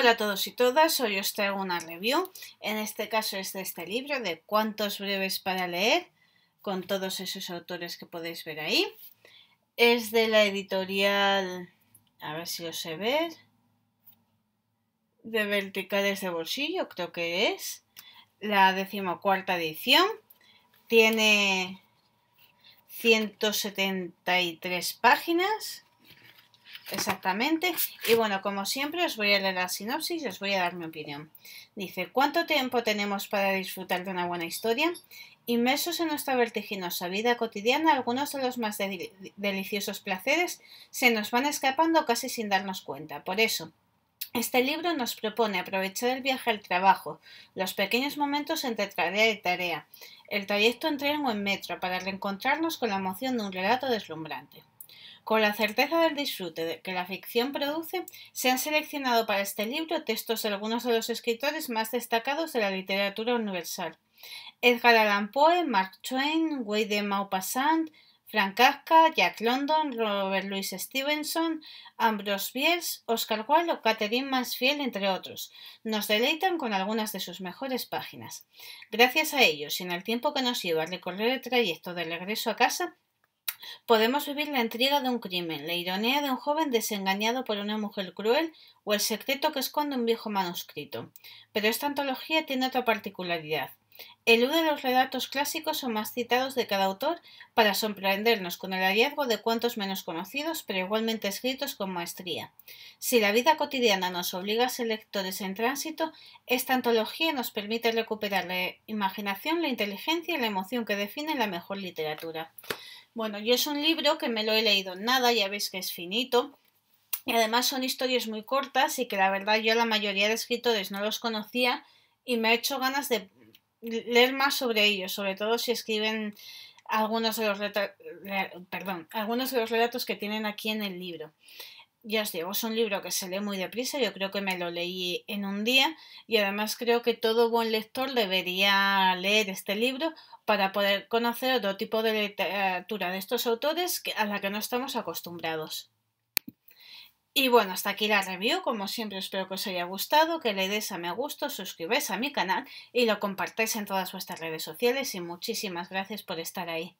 Hola a todos y todas, hoy os traigo una review, en este caso es de este libro de Cuántos breves para leer, con todos esos autores que podéis ver ahí. Es de la editorial, a ver si lo sé ver, de Verticales de Bolsillo, creo que es, la decimocuarta edición. Tiene 173 páginas Exactamente. Y bueno, como siempre, os voy a leer la sinopsis y os voy a dar mi opinión. Dice, ¿cuánto tiempo tenemos para disfrutar de una buena historia? Inmersos en nuestra vertiginosa vida cotidiana, algunos de los más deliciosos placeres se nos van escapando casi sin darnos cuenta. Por eso, este libro nos propone aprovechar el viaje al trabajo, los pequeños momentos entre tarea y tarea, el trayecto en tren o en metro para reencontrarnos con la emoción de un relato deslumbrante. Con la certeza del disfrute que la ficción produce, se han seleccionado para este libro textos de algunos de los escritores más destacados de la literatura universal. Edgar Allan Poe, Mark Twain, Guy de Maupassant, Frank Kafka, Jack London, Robert Louis Stevenson, Ambrose Bierce, Oscar Wilde o Catherine Mansfield, entre otros, nos deleitan con algunas de sus mejores páginas. Gracias a ellos y en el tiempo que nos lleva a recorrer el trayecto del regreso a casa, Podemos vivir la intriga de un crimen, la ironía de un joven desengañado por una mujer cruel o el secreto que esconde un viejo manuscrito. Pero esta antología tiene otra particularidad. Elude los relatos clásicos o más citados de cada autor para sorprendernos con el hallazgo de cuantos menos conocidos pero igualmente escritos con maestría. Si la vida cotidiana nos obliga a ser lectores en tránsito, esta antología nos permite recuperar la imaginación, la inteligencia y la emoción que define la mejor literatura. Bueno, yo es un libro que me lo he leído nada, ya veis que es finito. Y además son historias muy cortas y que la verdad yo la mayoría de escritores no los conocía y me ha hecho ganas de leer más sobre ellos, sobre todo si escriben algunos de los, perdón, algunos de los relatos que tienen aquí en el libro ya os digo, es un libro que se lee muy deprisa, yo creo que me lo leí en un día y además creo que todo buen lector debería leer este libro para poder conocer otro tipo de literatura de estos autores a la que no estamos acostumbrados. Y bueno, hasta aquí la review, como siempre espero que os haya gustado, que le des a me gusto, suscribáis a mi canal y lo compartáis en todas vuestras redes sociales y muchísimas gracias por estar ahí.